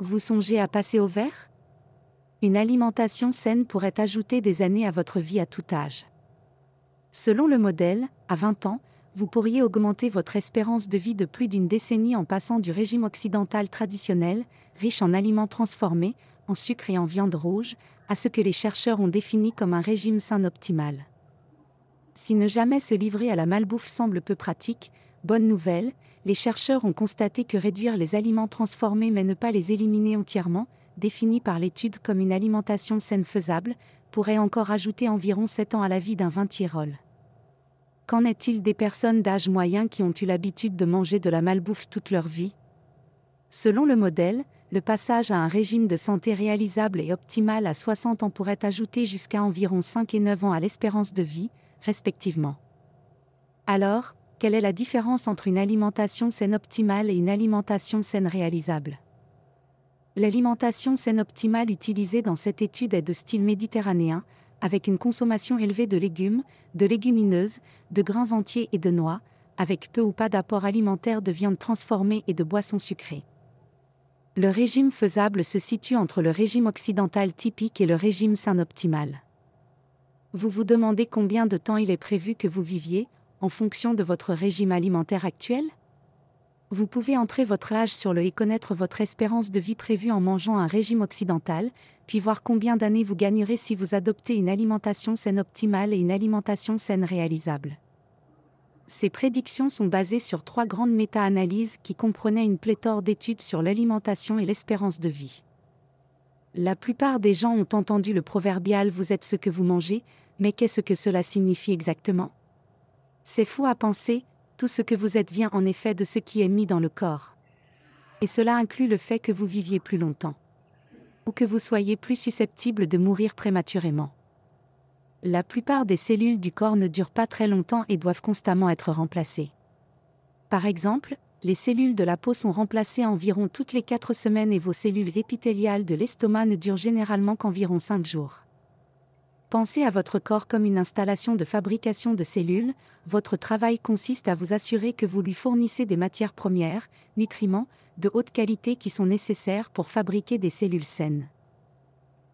Vous songez à passer au vert Une alimentation saine pourrait ajouter des années à votre vie à tout âge. Selon le modèle, à 20 ans, vous pourriez augmenter votre espérance de vie de plus d'une décennie en passant du régime occidental traditionnel, riche en aliments transformés, en sucre et en viande rouge, à ce que les chercheurs ont défini comme un régime sain optimal. Si ne jamais se livrer à la malbouffe semble peu pratique, bonne nouvelle, les chercheurs ont constaté que réduire les aliments transformés mais ne pas les éliminer entièrement, défini par l'étude comme une alimentation saine faisable, pourrait encore ajouter environ 7 ans à la vie d'un 20 Qu'en est-il des personnes d'âge moyen qui ont eu l'habitude de manger de la malbouffe toute leur vie Selon le modèle, le passage à un régime de santé réalisable et optimal à 60 ans pourrait ajouter jusqu'à environ 5 et 9 ans à l'espérance de vie, respectivement. Alors, quelle est la différence entre une alimentation saine optimale et une alimentation saine réalisable L'alimentation saine optimale utilisée dans cette étude est de style méditerranéen, avec une consommation élevée de légumes, de légumineuses, de grains entiers et de noix, avec peu ou pas d'apport alimentaire de viande transformée et de boissons sucrées. Le régime faisable se situe entre le régime occidental typique et le régime sain optimal. Vous vous demandez combien de temps il est prévu que vous viviez, en fonction de votre régime alimentaire actuel Vous pouvez entrer votre âge sur le et connaître votre espérance de vie prévue en mangeant un régime occidental, puis voir combien d'années vous gagnerez si vous adoptez une alimentation saine optimale et une alimentation saine réalisable. Ces prédictions sont basées sur trois grandes méta-analyses qui comprenaient une pléthore d'études sur l'alimentation et l'espérance de vie. La plupart des gens ont entendu le proverbial Vous êtes ce que vous mangez, mais qu'est-ce que cela signifie exactement c'est fou à penser, tout ce que vous êtes vient en effet de ce qui est mis dans le corps. Et cela inclut le fait que vous viviez plus longtemps. Ou que vous soyez plus susceptible de mourir prématurément. La plupart des cellules du corps ne durent pas très longtemps et doivent constamment être remplacées. Par exemple, les cellules de la peau sont remplacées environ toutes les 4 semaines et vos cellules épithéliales de l'estomac ne durent généralement qu'environ 5 jours. Pensez à votre corps comme une installation de fabrication de cellules, votre travail consiste à vous assurer que vous lui fournissez des matières premières, nutriments, de haute qualité qui sont nécessaires pour fabriquer des cellules saines.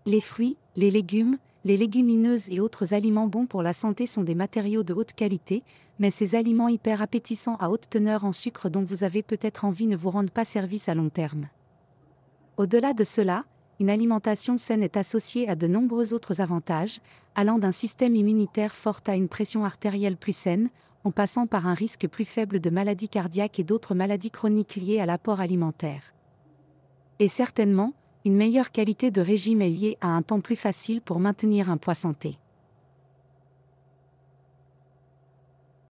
Les fruits, les légumes, les légumineuses et autres aliments bons pour la santé sont des matériaux de haute qualité, mais ces aliments hyper appétissants à haute teneur en sucre dont vous avez peut-être envie ne vous rendent pas service à long terme. Au-delà de cela, une alimentation saine est associée à de nombreux autres avantages, allant d'un système immunitaire fort à une pression artérielle plus saine, en passant par un risque plus faible de maladies cardiaques et d'autres maladies chroniques liées à l'apport alimentaire. Et certainement, une meilleure qualité de régime est liée à un temps plus facile pour maintenir un poids santé.